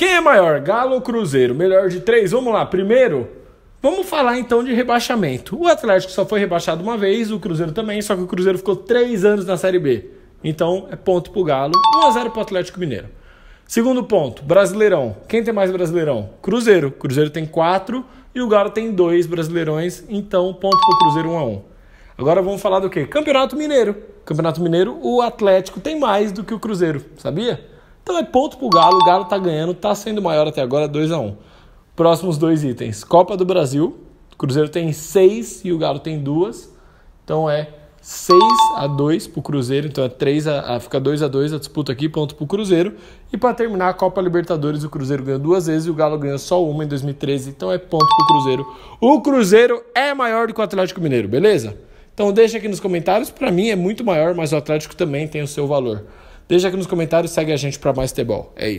Quem é maior, Galo ou Cruzeiro? Melhor de três? Vamos lá, primeiro. Vamos falar então de rebaixamento. O Atlético só foi rebaixado uma vez, o Cruzeiro também, só que o Cruzeiro ficou três anos na Série B. Então é ponto pro Galo, 1x0 pro Atlético Mineiro. Segundo ponto, Brasileirão. Quem tem mais Brasileirão? Cruzeiro. Cruzeiro tem quatro e o Galo tem dois Brasileirões, então ponto pro Cruzeiro 1x1. Agora vamos falar do quê? Campeonato Mineiro. Campeonato Mineiro, o Atlético tem mais do que o Cruzeiro, sabia? Então é ponto pro Galo, o Galo tá ganhando, tá sendo maior até agora, 2 a 1 um. Próximos dois itens: Copa do Brasil, o Cruzeiro tem 6 e o Galo tem duas. Então é 6 a 2 pro Cruzeiro, então é 3 a, a fica 2 a 2 a disputa aqui, ponto pro Cruzeiro. E para terminar a Copa Libertadores, o Cruzeiro ganhou duas vezes e o Galo ganhou só uma em 2013, então é ponto pro Cruzeiro. O Cruzeiro é maior do que o Atlético Mineiro, beleza? Então deixa aqui nos comentários, para mim é muito maior, mas o Atlético também tem o seu valor. Deixa aqui nos comentários, segue a gente para mais futebol. É isso.